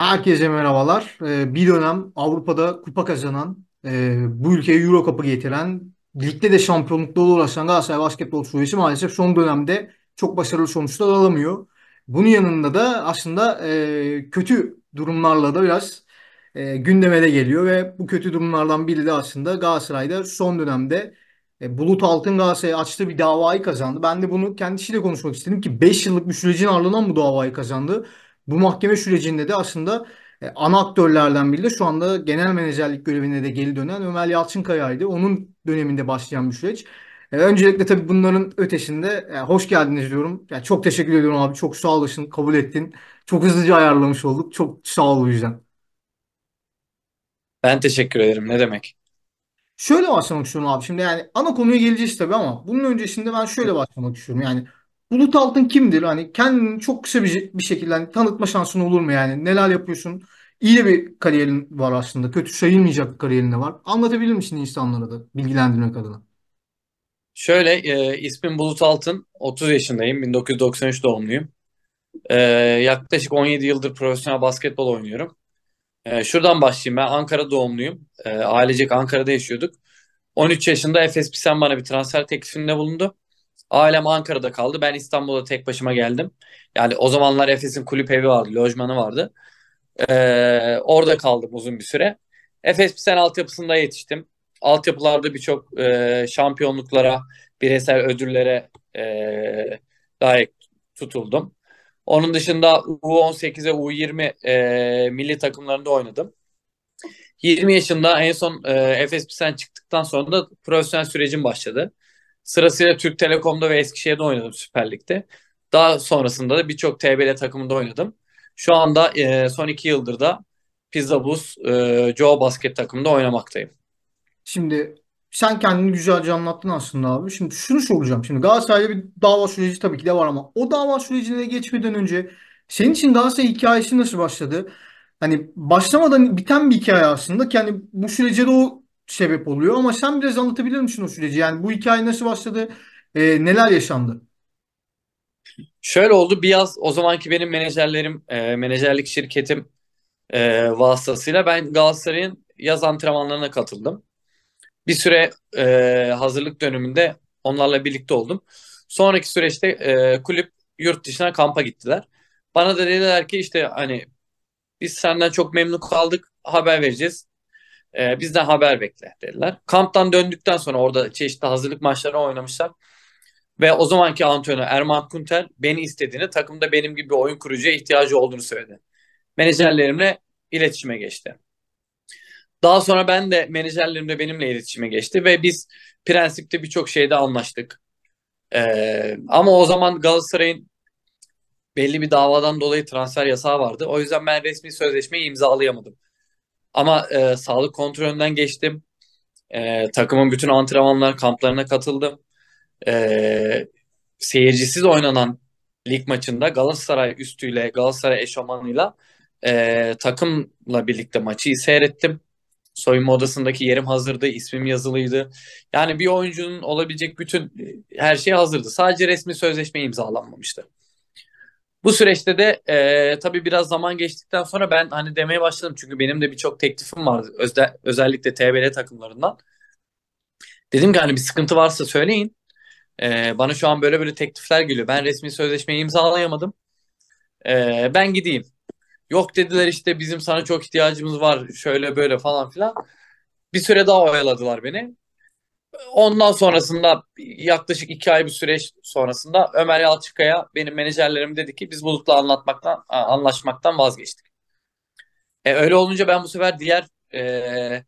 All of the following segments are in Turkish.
Herkese merhabalar. Ee, bir dönem Avrupa'da kupa kazanan, e, bu ülkeye Euro Cup'ı getiren, ligde de şampiyonlukla uğraşan Galatasaray Basketbol Kulübesi maalesef son dönemde çok başarılı sonuçlar alamıyor. Bunun yanında da aslında e, kötü durumlarla da biraz e, gündeme de geliyor ve bu kötü durumlardan biri de aslında Galatasaray'da son dönemde Bulut Altın Galatasaray'a açtığı bir davayı kazandı. Ben de bunu kendisiyle konuşmak istedim ki 5 yıllık bir sürecin ardından bu davayı kazandı. Bu mahkeme sürecinde de aslında e, ana aktörlerden biri de şu anda genel menajerlik görevine de geri dönen Ömer Yalçınkaya'ydı. Onun döneminde başlayan bir süreç. E, öncelikle tabii bunların ötesinde e, hoş geldiniz diyorum. Yani çok teşekkür ediyorum abi. Çok sağ olasın, kabul ettin. Çok hızlıca ayarlamış olduk. Çok sağ ol o yüzden. Ben teşekkür ederim. Ne demek? Şöyle başlamak istiyorum abi. Şimdi yani ana konuya geleceğiz tabii ama bunun öncesinde ben şöyle başlamak istiyorum. Yani Bulut Altın kimdir? Hani kendini çok kısa bir, bir şekilde hani tanıtma şansın olur mu yani? Neler yapıyorsun? İyi de bir kariyerin var aslında. Kötü sayılmayacak bir kariyerin de var. Anlatabilir misin insanlara da bilgilendirmek adına? Şöyle e, ismim Bulut Altın. 30 yaşındayım. 1993 doğumluyum. E, yaklaşık 17 yıldır profesyonel basketbol oynuyorum. E, şuradan başlayayım. Ben Ankara doğumluyum. E, ailecek Ankara'da yaşıyorduk. 13 yaşında Efes Pisen bana bir transfer teklifinde bulundu. Ailem Ankara'da kaldı. Ben İstanbul'da tek başıma geldim. Yani o zamanlar Efes'in kulüp evi vardı, lojmanı vardı. Ee, orada kaldım uzun bir süre. Efes Pisen altyapısında yetiştim. Altyapılarda birçok e, şampiyonluklara, bireysel ödüllere e, layık tutuldum. Onun dışında U18'e U20 e, milli takımlarında oynadım. 20 yaşında en son e, Efes Pisen çıktıktan sonra da profesyonel sürecim başladı. Sırasıyla Türk Telekom'da ve Eskişehir'de oynadım Süper Lig'de. Daha sonrasında da birçok TBL takımında oynadım. Şu anda e, son iki yıldır da Pizza Bus e, Joe Basket takımında oynamaktayım. Şimdi sen kendini güzelce anlattın aslında abi. Şimdi şunu soracağım. Şimdi Galatasaray'da bir dava süreci tabii ki de var ama o dava sürecine geçmeden önce senin için Galatasaray hikayesi nasıl başladı? Hani başlamadan biten bir hikaye aslında. Yani bu sürece de o sebep oluyor. Ama sen biraz anlatabilir misin o süreci? Yani bu hikaye nasıl başladı? E, neler yaşandı? Şöyle oldu. biraz o zamanki benim menajerlerim, e, menajerlik şirketim e, vasıtasıyla ben Galatasaray'ın yaz antrenmanlarına katıldım. Bir süre e, hazırlık dönümünde onlarla birlikte oldum. Sonraki süreçte e, kulüp yurt dışına kampa gittiler. Bana da dediler ki işte hani biz senden çok memnun kaldık haber vereceğiz. E, ee, bizden haber bekle dediler. Kamptan döndükten sonra orada çeşitli hazırlık maçları oynamışlar. Ve o zamanki antrenör Erman Kunter beni istediğini, takımda benim gibi bir oyun kurucuya ihtiyacı olduğunu söyledi. Menajerlerimle iletişime geçti. Daha sonra ben de menajerlerim de benimle iletişime geçti ve biz prensipte birçok şeyde anlaştık. Ee, ama o zaman Galatasaray'ın belli bir davadan dolayı transfer yasağı vardı. O yüzden ben resmi sözleşmeyi imzalayamadım. Ama e, sağlık kontrolünden geçtim. E, takımın bütün antrenmanlar kamplarına katıldım. E, seyircisiz oynanan lig maçında Galatasaray üstüyle, Galatasaray eşofmanıyla e, takımla birlikte maçı seyrettim. Soyunma odasındaki yerim hazırdı, ismim yazılıydı. Yani bir oyuncunun olabilecek bütün e, her şey hazırdı. Sadece resmi sözleşme imzalanmamıştı. Bu süreçte de e, tabii biraz zaman geçtikten sonra ben hani demeye başladım. Çünkü benim de birçok teklifim vardı. Özde, özellikle TBL takımlarından. Dedim ki hani bir sıkıntı varsa söyleyin. E, bana şu an böyle böyle teklifler geliyor. Ben resmi sözleşmeyi imzalayamadım. E, ben gideyim. Yok dediler işte bizim sana çok ihtiyacımız var şöyle böyle falan filan. Bir süre daha oyaladılar beni. Ondan sonrasında yaklaşık iki ay bir süreç sonrasında Ömer Yalçıkaya benim menajerlerim dedi ki biz Bulut'la anlatmaktan anlaşmaktan vazgeçtik. E, öyle olunca ben bu sefer diğer e,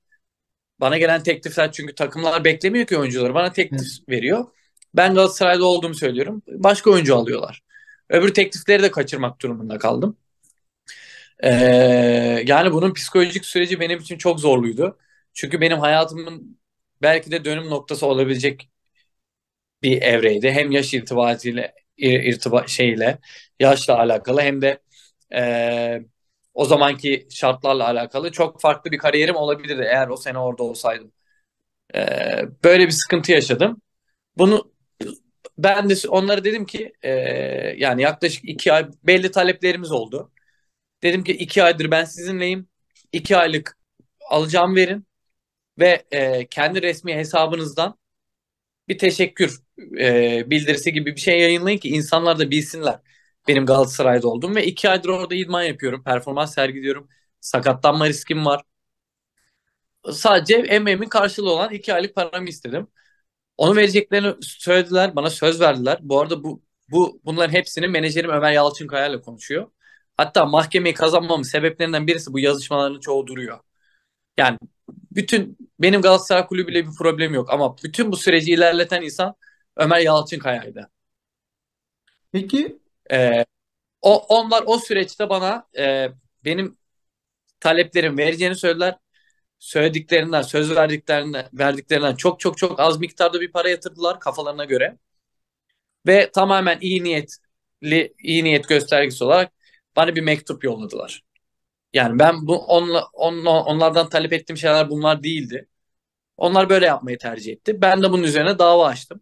bana gelen teklifler çünkü takımlar beklemiyor ki oyuncuları bana teklif Hı. veriyor. Ben Galatasaray'da olduğumu söylüyorum. Başka oyuncu alıyorlar. Öbür teklifleri de kaçırmak durumunda kaldım. Ee, yani bunun psikolojik süreci benim için çok zorluydu. Çünkü benim hayatımın belki de dönüm noktası olabilecek bir evreydi. Hem yaş irtibatiyle irtiba şeyle yaşla alakalı hem de e, o zamanki şartlarla alakalı çok farklı bir kariyerim olabilirdi eğer o sene orada olsaydım. E, böyle bir sıkıntı yaşadım. Bunu ben de onlara dedim ki e, yani yaklaşık iki ay belli taleplerimiz oldu. Dedim ki iki aydır ben sizinleyim. iki aylık alacağım verin ve e, kendi resmi hesabınızdan bir teşekkür e, bildirisi gibi bir şey yayınlayın ki insanlar da bilsinler benim Galatasaray'da oldum ve iki aydır orada idman yapıyorum, performans sergiliyorum, sakatlanma riskim var. Sadece emeğimin karşılığı olan iki aylık paramı istedim. Onu vereceklerini söylediler, bana söz verdiler. Bu arada bu bu bunların hepsini menajerim Ömer Yalçınkaya ile konuşuyor. Hatta mahkemeyi kazanmamın sebeplerinden birisi bu yazışmaların çoğu duruyor. Yani bütün benim Galatasaray kulübüyle bir problem yok ama bütün bu süreci ilerleten insan Ömer Yalçınkaya'ydı. Peki e, o onlar o süreçte bana e, benim taleplerim vereceğini söylediler. Söylediklerinden, söz verdiklerinden, verdiklerinden çok çok çok az miktarda bir para yatırdılar kafalarına göre. Ve tamamen iyi niyetli iyi niyet göstergesi olarak bana bir mektup yolladılar. Yani ben bu onla, onla, onlardan talep ettiğim şeyler bunlar değildi. Onlar böyle yapmayı tercih etti. Ben de bunun üzerine dava açtım.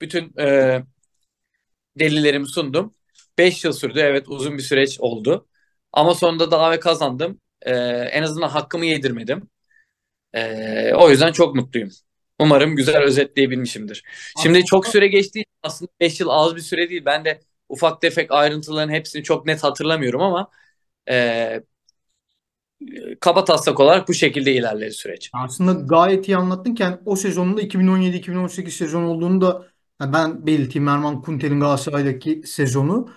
Bütün e, delillerimi sundum. 5 yıl sürdü. Evet uzun bir süreç oldu. Ama sonunda dava kazandım. E, en azından hakkımı yedirmedim. E, o yüzden çok mutluyum. Umarım güzel özetleyebilmişimdir. Şimdi çok süre geçti. Aslında 5 yıl az bir süre değil. Ben de ufak tefek ayrıntıların hepsini çok net hatırlamıyorum ama e, kaba taslak olarak bu şekilde ilerler süreç. Aslında gayet iyi anlattın ki yani o sezonunda 2017-2018 sezon olduğunu da yani ben belirteyim Erman Kunter'in Galatasaray'daki sezonu.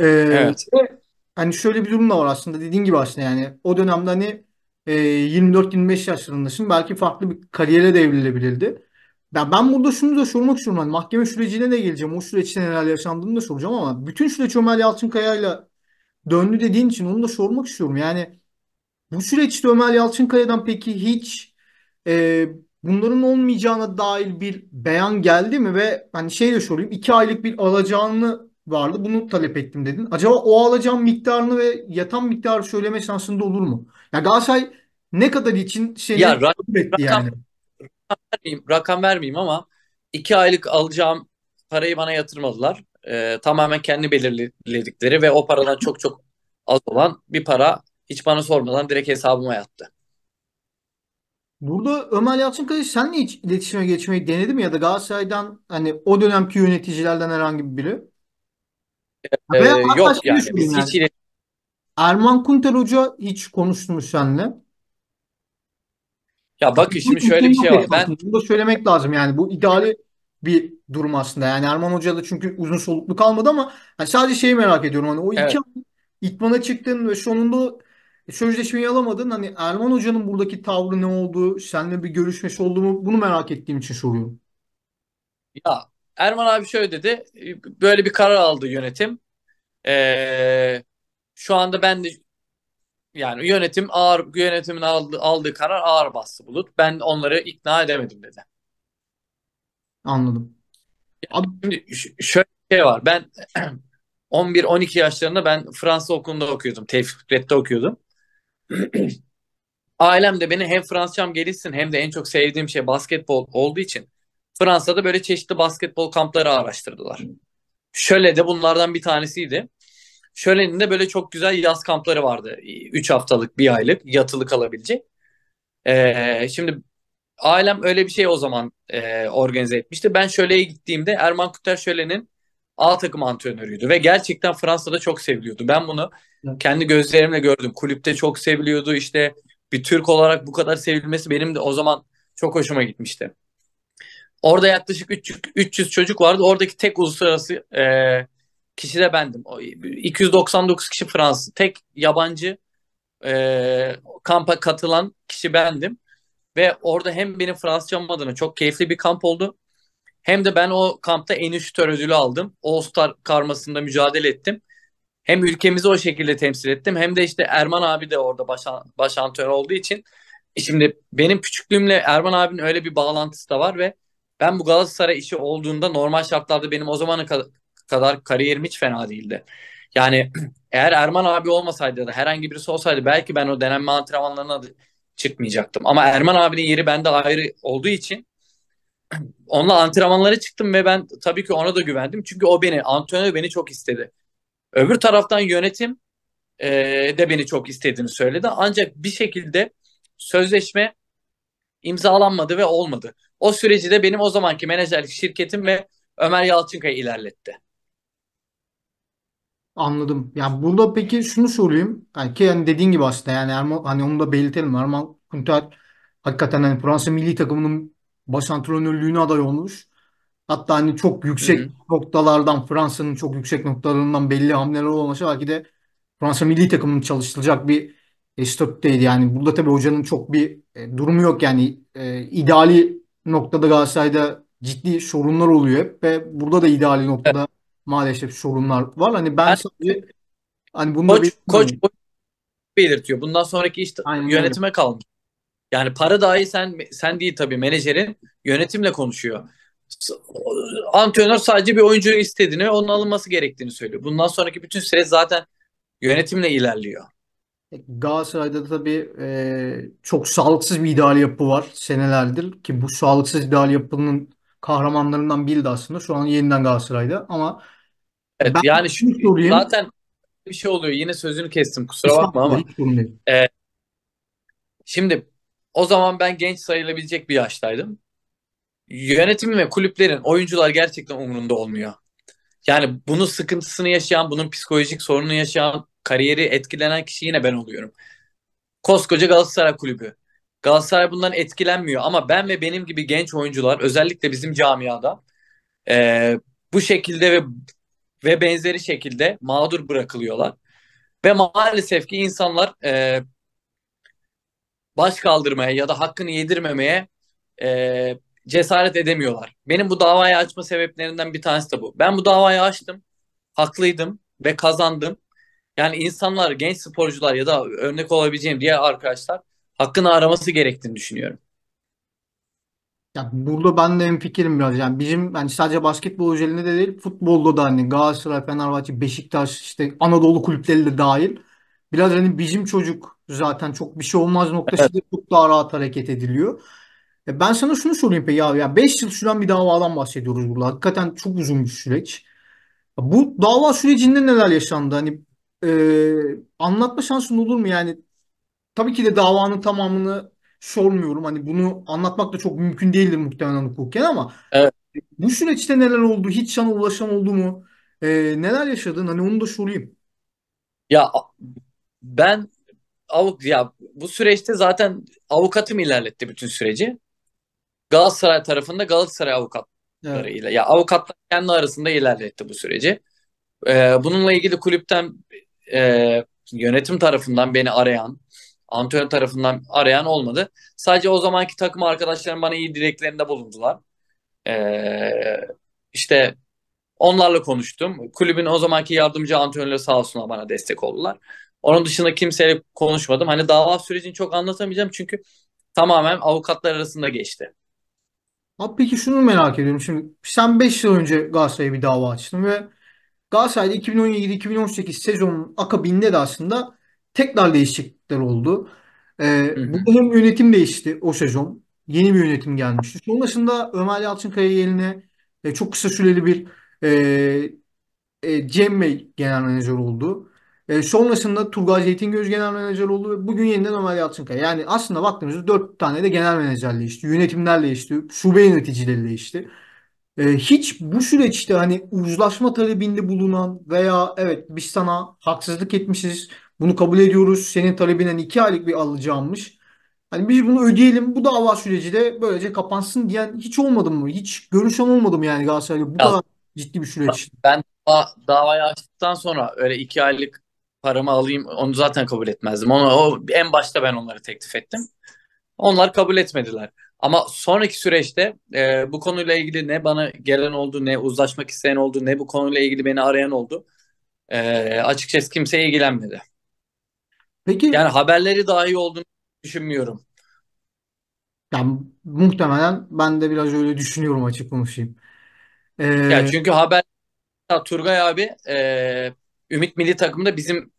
Ee, evet. Ve hani şöyle bir durum da var aslında dediğin gibi aslında yani o dönemde hani e, 24-25 yaşlarındasın belki farklı bir kariyere de evrilebilirdi. ben burada şunu da sormak istiyorum. Hani mahkeme sürecine de geleceğim. O süreçte neler yaşandığını da soracağım ama bütün süreç Ömer Yalçınkaya'yla döndü dediğin için onu da sormak istiyorum. Yani bu süreçte Ömer Yalçınkaya'dan peki hiç e, bunların olmayacağına dair bir beyan geldi mi? Ve hani şey de sorayım. iki aylık bir alacağını vardı. Bunu talep ettim dedin. Acaba o alacağın miktarını ve yatan miktarı söyleme şansında olur mu? Ya Galatasaray ne kadar için şeyi ya, rak- etti yani. Rakam, rakam, vermeyeyim, rakam vermeyeyim ama iki aylık alacağım parayı bana yatırmadılar e, tamamen kendi belirledikleri ve o paradan çok çok az olan bir para hiç bana sormadan direkt hesabıma yattı. Burada Ömer Yalçın Yalçınkaya senle hiç iletişime geçmeyi denedim ya da Galatasaray'dan hani o dönemki yöneticilerden herhangi biri? Ee, yok yani yani. hiç iletişim Erman Kunter Hoca hiç konuştu mu senle? Ya bak şimdi şöyle bir şey var. Ben bunu da söylemek lazım yani bu ideali bir durum aslında. Yani Erman Hoca da çünkü uzun soluklu kalmadı ama hani sadece şeyi merak ediyorum. Hani o iki evet. ay itmana çıktın ve sonunda sözleşmeyi alamadın. Hani Erman Hoca'nın buradaki tavrı ne oldu? Seninle bir görüşmesi oldu mu? Bunu merak ettiğim için soruyorum. Ya Erman abi şöyle dedi. Böyle bir karar aldı yönetim. Ee, şu anda ben de yani yönetim ağır yönetimin aldığı, aldığı karar ağır bastı Bulut. Ben onları ikna edemedim dedi. Anladım. Abi, Şimdi şöyle bir şey var. Ben 11-12 yaşlarında ben Fransa okulunda okuyordum. Tevfik Fikret'te okuyordum. Ailem de beni hem Fransızcam gelişsin hem de en çok sevdiğim şey basketbol olduğu için Fransa'da böyle çeşitli basketbol kampları araştırdılar. Şöyle de bunlardan bir tanesiydi. Şölenin de böyle çok güzel yaz kampları vardı. 3 haftalık, bir aylık yatılı kalabilecek. Ee, şimdi ailem öyle bir şey o zaman e, organize etmişti. Ben Şöle'ye gittiğimde Erman Kuter Şöle'nin A takım antrenörüydü ve gerçekten Fransa'da çok seviliyordu. Ben bunu kendi gözlerimle gördüm. Kulüpte çok seviliyordu. İşte bir Türk olarak bu kadar sevilmesi benim de o zaman çok hoşuma gitmişti. Orada yaklaşık 300 çocuk vardı. Oradaki tek uluslararası e, kişi de bendim. 299 kişi Fransız. Tek yabancı e, kampa katılan kişi bendim. Ve orada hem benim Fransızcam adına çok keyifli bir kamp oldu. Hem de ben o kampta en üst şutör ödülü aldım. All Star karmasında mücadele ettim. Hem ülkemizi o şekilde temsil ettim. Hem de işte Erman abi de orada baş, baş antrenör olduğu için. E şimdi benim küçüklüğümle Erman abinin öyle bir bağlantısı da var ve ben bu Galatasaray işi olduğunda normal şartlarda benim o zamana kadar kariyerim hiç fena değildi. Yani eğer Erman abi olmasaydı da herhangi birisi olsaydı belki ben o denenme antrenmanlarına çıkmayacaktım. Ama Erman abinin yeri bende ayrı olduğu için onunla antrenmanlara çıktım ve ben tabii ki ona da güvendim. Çünkü o beni, antrenör beni çok istedi. Öbür taraftan yönetim e, de beni çok istediğini söyledi. Ancak bir şekilde sözleşme imzalanmadı ve olmadı. O süreci de benim o zamanki menajerlik şirketim ve Ömer Yalçınkaya ilerletti. Anladım. Yani burada peki şunu sorayım. Yani ki yani dediğin gibi aslında yani Erman, hani onu da belirtelim. Erman Kuntar hakikaten hani Fransa milli takımının baş antrenörlüğüne aday olmuş. Hatta hani çok yüksek noktalardan Fransa'nın çok yüksek noktalarından belli hamleler olması belki de Fransa milli takımının çalıştıracak bir e, statüdeydi. Yani burada tabii hocanın çok bir e, durumu yok. Yani e, ideali noktada Galatasaray'da ciddi sorunlar oluyor hep ve burada da ideali noktada maalesef sorunlar var. Hani ben, ben sadece hani bunu koç, koç, koç belirtiyor. Bundan sonraki iş, Aynen yönetime öyle. kalmış. Yani para dahi sen sen değil tabii menajerin yönetimle konuşuyor. Antrenör sadece bir oyuncu istediğini, onun alınması gerektiğini söylüyor. Bundan sonraki bütün süreç zaten yönetimle ilerliyor. E, Galatasaray'da da tabii e, çok sağlıksız bir ideal yapı var senelerdir ki bu sağlıksız ideal yapının kahramanlarından biri de aslında şu an yeniden Galatasaray'da ama Evet ben yani şu, sorayım. zaten bir şey oluyor. Yine sözünü kestim kusura bakma ama. E, şimdi o zaman ben genç sayılabilecek bir yaştaydım. Yönetim ve kulüplerin oyuncular gerçekten umurunda olmuyor. Yani bunun sıkıntısını yaşayan, bunun psikolojik sorununu yaşayan, kariyeri etkilenen kişi yine ben oluyorum. Koskoca Galatasaray Kulübü. Galatasaray bundan etkilenmiyor ama ben ve benim gibi genç oyuncular özellikle bizim camiada e, bu şekilde ve ve benzeri şekilde mağdur bırakılıyorlar. Ve maalesef ki insanlar e, baş kaldırmaya ya da hakkını yedirmemeye e, cesaret edemiyorlar. Benim bu davayı açma sebeplerinden bir tanesi de bu. Ben bu davayı açtım, haklıydım ve kazandım. Yani insanlar, genç sporcular ya da örnek olabileceğim diğer arkadaşlar hakkını araması gerektiğini düşünüyorum. Ya burada ben de hemfikirim biraz. Yani bizim yani sadece basketbol özelinde de değil, futbolda da hani Galatasaray, Fenerbahçe, Beşiktaş işte Anadolu kulüpleri de dahil. Biraz hani bizim çocuk zaten çok bir şey olmaz noktasında çok daha rahat hareket ediliyor. E ben sana şunu sorayım peki abi. ya 5 yıl süren bir davadan bahsediyoruz burada. Hakikaten çok uzun bir süreç. Bu dava sürecinde neler yaşandı? Hani e, anlatma şansın olur mu? Yani tabii ki de davanın tamamını sormuyorum. Hani bunu anlatmak da çok mümkün değildir muhtemelen hukuken ama evet. bu süreçte neler oldu? Hiç sana ulaşan oldu mu? E, neler yaşadın? Hani onu da sorayım. Ya ben avuk ya bu süreçte zaten avukatım ilerletti bütün süreci. Galatasaray tarafında Galatasaray avukatlarıyla evet. ya avukatlar kendi arasında ilerletti bu süreci. Ee, bununla ilgili kulüpten e, yönetim tarafından beni arayan antrenör tarafından arayan olmadı. Sadece o zamanki takım arkadaşlarım bana iyi dileklerinde bulundular. Ee, işte onlarla konuştum. Kulübün o zamanki yardımcı antrenörleri sağ olsunlar bana destek oldular. Onun dışında kimseyle konuşmadım. Hani dava sürecini çok anlatamayacağım çünkü tamamen avukatlar arasında geçti. Abi peki şunu merak ediyorum. Şimdi sen 5 yıl önce Galatasaray'a bir dava açtın ve Galatasaray'da 2017-2018 sezonun akabinde de aslında tekrar değişiklikler oldu. Ee, burada hem yönetim değişti o sezon. Yeni bir yönetim gelmişti. Sonrasında dışında Ömer Yalçınkaya yerine e, çok kısa süreli bir e, e, Cem Bey genel menajer oldu. E, sonrasında Turgay Zeytingöz genel menajer oldu ve bugün yeniden Ömer Yalçınkaya. Yani aslında baktığımızda dört tane de genel menajer değişti. Yönetimler değişti. Şube yöneticileri değişti. E, hiç bu süreçte hani uzlaşma talebinde bulunan veya evet biz sana haksızlık etmişiz bunu kabul ediyoruz. Senin talebinden iki aylık bir alacağımmış. Hani biz bunu ödeyelim. Bu dava süreci de böylece kapansın diyen hiç olmadı mı? Hiç görüşen olmadı mı yani Galatasaray'la bu Ya kadar ciddi bir süreç? ben dava, davayı açtıktan sonra öyle iki aylık paramı alayım onu zaten kabul etmezdim. Onu, o, en başta ben onları teklif ettim. Onlar kabul etmediler. Ama sonraki süreçte e, bu konuyla ilgili ne bana gelen oldu, ne uzlaşmak isteyen oldu, ne bu konuyla ilgili beni arayan oldu. E, açıkçası kimse ilgilenmedi. Peki Yani haberleri daha iyi olduğunu düşünmüyorum. yani muhtemelen ben de biraz öyle düşünüyorum açık konuşayım. Ee, ya çünkü haber Turgay abi e, Ümit Milli Takım'da bizim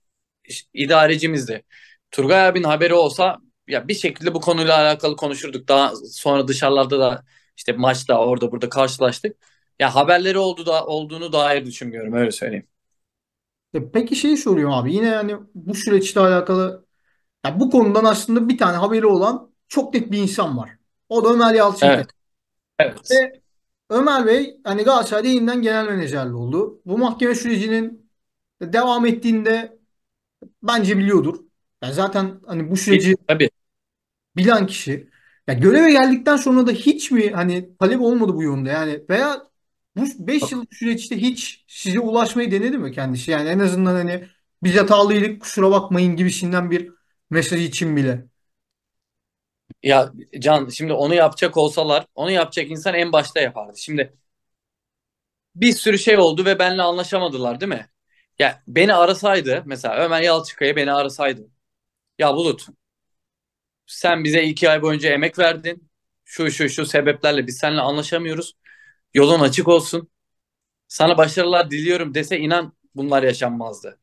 idarecimizdi. Turgay abinin haberi olsa ya bir şekilde bu konuyla alakalı konuşurduk. Daha sonra dışarılarda da işte maçta orada burada karşılaştık. Ya haberleri oldu da olduğunu dair düşünmüyorum öyle söyleyeyim. E, peki şey soruyorum abi. Yine yani bu süreçle alakalı ya bu konudan aslında bir tane haberi olan çok net bir insan var. O da Ömer Yalçın. Evet. Evet. Ve Ömer Bey hani Galatasaray'da yeniden genel menajerli oldu. Bu mahkeme sürecinin devam ettiğinde bence biliyordur. Yani zaten hani bu süreci Tabii. bilen kişi. Ya göreve geldikten sonra da hiç mi hani talep olmadı bu yönde yani veya bu 5 yıl süreçte hiç size ulaşmayı denedi mi kendisi? Yani en azından hani biz hatalıydık kusura bakmayın gibisinden bir mesaj için bile. Ya Can şimdi onu yapacak olsalar onu yapacak insan en başta yapardı. Şimdi bir sürü şey oldu ve benle anlaşamadılar değil mi? Ya beni arasaydı mesela Ömer Yalçıkaya beni arasaydı. Ya Bulut sen bize iki ay boyunca emek verdin. Şu şu şu sebeplerle biz seninle anlaşamıyoruz. Yolun açık olsun. Sana başarılar diliyorum dese inan bunlar yaşanmazdı.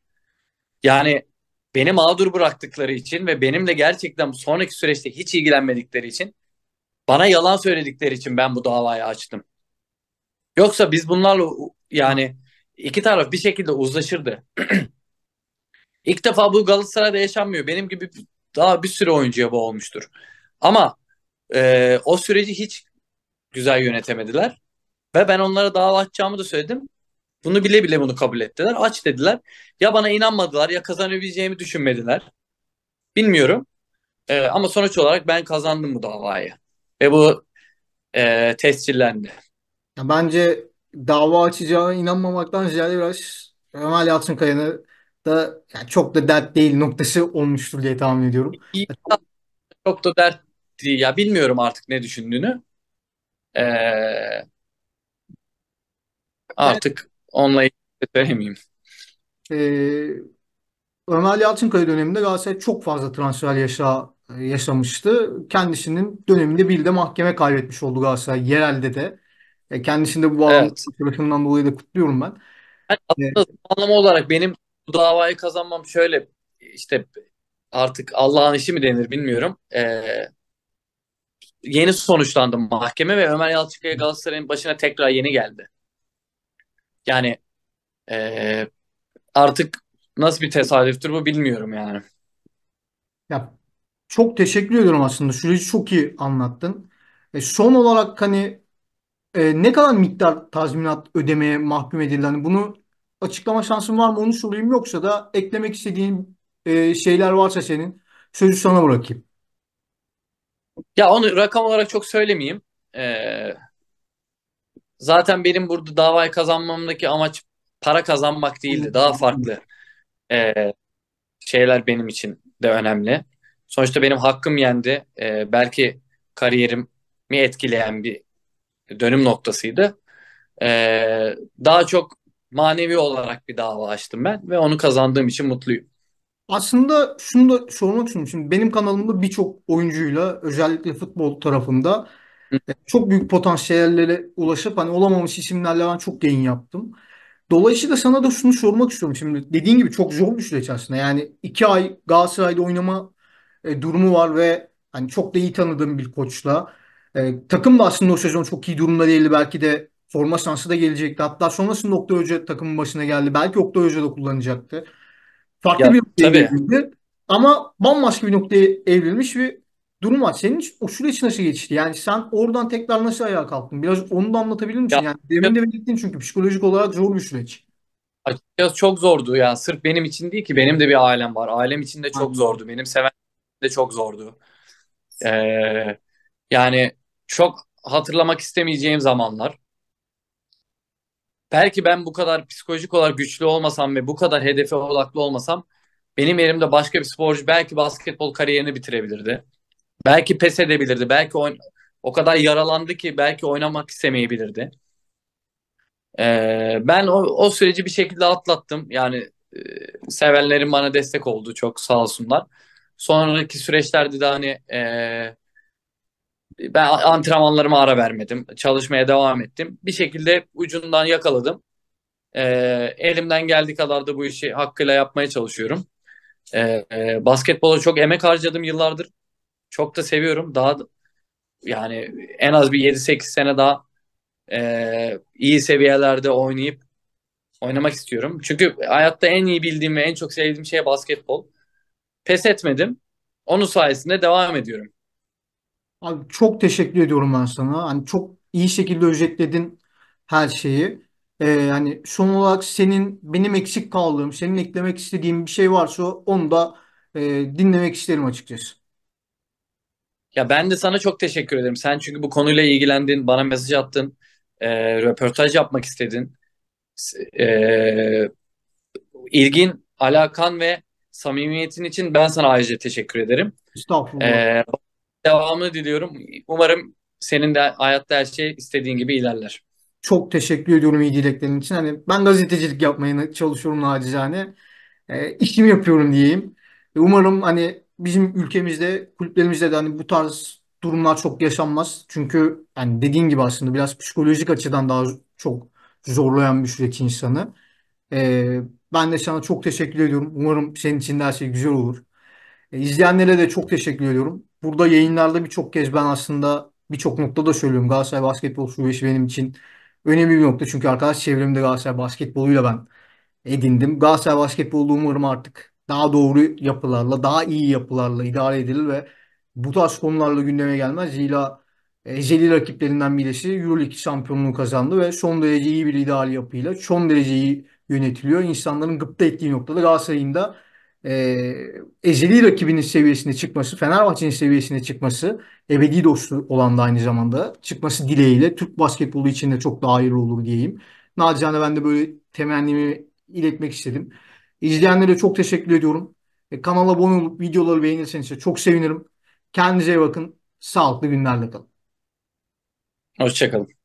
Yani beni mağdur bıraktıkları için ve benimle gerçekten sonraki süreçte hiç ilgilenmedikleri için bana yalan söyledikleri için ben bu davayı açtım. Yoksa biz bunlarla yani iki taraf bir şekilde uzlaşırdı. İlk defa bu Galatasaray'da yaşanmıyor. Benim gibi daha bir sürü oyuncuya bu olmuştur. Ama e, o süreci hiç güzel yönetemediler. Ve ben onlara dava açacağımı da söyledim. Bunu bile bile bunu kabul ettiler. Aç dediler. Ya bana inanmadılar ya kazanabileceğimi düşünmediler. Bilmiyorum. Ee, ama sonuç olarak ben kazandım bu davayı. Ve bu e, tescillendi. Bence dava açacağına inanmamaktan ziyade biraz Ömer Yalçınkaya'nın da yani çok da dert değil noktası olmuştur diye tahmin ediyorum. Ya, çok da dert değil. Ya bilmiyorum artık ne düşündüğünü. Ee, Artık online söylemeyeyim. Ee, Ömer Yalçınkaya döneminde Galatasaray çok fazla transfer yaşa yaşamıştı. Kendisinin döneminde bir de mahkeme kaybetmiş oldu Galatasaray yerelde de. E, kendisinde de bu bağlamından evet. dolayı da kutluyorum ben. Yani e, aslında ee, olarak benim bu davayı kazanmam şöyle işte artık Allah'ın işi mi denir bilmiyorum. Ee, yeni sonuçlandı mahkeme ve Ömer Yalçınkaya Galatasaray'ın başına tekrar yeni geldi. Yani e, artık nasıl bir tesadüftür bu bilmiyorum yani. Ya çok teşekkür ediyorum aslında. Süreci çok iyi anlattın. E, son olarak hani e, ne kadar miktar tazminat ödemeye mahkum edildi? Hani bunu açıklama şansın var mı onu sorayım yoksa da eklemek istediğin e, şeyler varsa senin sözü sana bırakayım. Ya onu rakam olarak çok söylemeyeyim. Ee, zaten benim burada davayı kazanmamdaki amaç para kazanmak değildi. Daha farklı e, şeyler benim için de önemli. Sonuçta benim hakkım yendi. E, belki kariyerimi etkileyen bir dönüm noktasıydı. E, daha çok manevi olarak bir dava açtım ben ve onu kazandığım için mutluyum. Aslında şunu da sormak istiyorum. Şimdi benim kanalımda birçok oyuncuyla özellikle futbol tarafında çok büyük potansiyellere ulaşıp hani olamamış isimlerle ben çok yayın yaptım. Dolayısıyla sana da şunu sormak istiyorum şimdi. Dediğin gibi çok zor bir süreç aslında. Yani iki ay Galatasaray'da oynama e, durumu var ve hani çok da iyi tanıdığım bir koçla. E, takım da aslında o sezon çok iyi durumda değildi. Belki de forma şansı da gelecekti. Hatta sonrasında Oktay Hoca takımın başına geldi. Belki Oktay Hoca da kullanacaktı. Farklı ya, bir noktaya tabii. evrildi. Ama bambaşka bir noktaya evrilmiş ve durum var. Senin o süreç nasıl geçti? Yani sen oradan tekrar nasıl ayağa kalktın? Biraz onu da anlatabilir misin? Ya, Yani demin de belirttin çünkü psikolojik olarak zor bir süreç. Açıkçası çok zordu yani Sırf benim için değil ki benim de bir ailem var. Ailem için de çok zordu. Benim seven de çok zordu. Ee, yani çok hatırlamak istemeyeceğim zamanlar. Belki ben bu kadar psikolojik olarak güçlü olmasam ve bu kadar hedefe odaklı olmasam benim yerimde başka bir sporcu belki basketbol kariyerini bitirebilirdi. Belki pes edebilirdi. Belki oyn- o kadar yaralandı ki belki oynamak istemeyebilirdi. Ee, ben o, o süreci bir şekilde atlattım. Yani e, sevenlerim bana destek oldu çok sağ olsunlar. Sonraki süreçlerde de hani e, ben antrenmanlarıma ara vermedim. Çalışmaya devam ettim. Bir şekilde ucundan yakaladım. E, elimden geldiği kadar da bu işi hakkıyla yapmaya çalışıyorum. E, e, basketbola çok emek harcadım yıllardır. Çok da seviyorum. Daha yani en az bir 7-8 sene daha e, iyi seviyelerde oynayıp oynamak istiyorum. Çünkü hayatta en iyi bildiğim ve en çok sevdiğim şey basketbol. Pes etmedim. Onun sayesinde devam ediyorum. Abi çok teşekkür ediyorum ben sana. Hani çok iyi şekilde özetledin her şeyi. Ee, hani son olarak senin benim eksik kaldığım, senin eklemek istediğim bir şey varsa onu da e, dinlemek isterim açıkçası. Ya ben de sana çok teşekkür ederim. Sen çünkü bu konuyla ilgilendin, bana mesaj attın, e, röportaj yapmak istedin. E, ilgin, alakan ve samimiyetin için ben sana ayrıca teşekkür ederim. Estağfurullah. E, devamını diliyorum. Umarım senin de hayatta her şey istediğin gibi ilerler. Çok teşekkür ediyorum iyi dileklerin için. Hani ben gazetecilik yapmaya çalışıyorum nacizane. E, işimi yapıyorum diyeyim. Umarım hani bizim ülkemizde kulüplerimizde de hani bu tarz durumlar çok yaşanmaz. Çünkü yani dediğin gibi aslında biraz psikolojik açıdan daha çok zorlayan bir süreç insanı. Ee, ben de sana çok teşekkür ediyorum. Umarım senin için de her şey güzel olur. Ee, izleyenlere de çok teşekkür ediyorum. Burada yayınlarda birçok kez ben aslında birçok noktada söylüyorum. Galatasaray Basketbol Şubesi benim için önemli bir nokta. Çünkü arkadaş çevremde Galatasaray Basketbolu'yla ben edindim. Galatasaray Basketbolu umarım artık daha doğru yapılarla, daha iyi yapılarla idare edilir ve bu tarz konularla gündeme gelmez. Zira ezeli rakiplerinden birisi Euroleague şampiyonluğu kazandı ve son derece iyi bir ideal yapıyla son derece iyi yönetiliyor. İnsanların gıpta ettiği noktada Galatasaray'ın da e, ezeli rakibinin seviyesine çıkması, Fenerbahçe'nin seviyesine çıkması, ebedi dostu olan da aynı zamanda çıkması dileğiyle Türk basketbolu için de çok daha hayırlı olur diyeyim. Nacizane ben de böyle temennimi iletmek istedim. İzleyenlere çok teşekkür ediyorum. E, kanala abone olup videoları beğenirseniz çok sevinirim. Kendinize iyi bakın. Sağlıklı günlerle kalın. Hoşçakalın.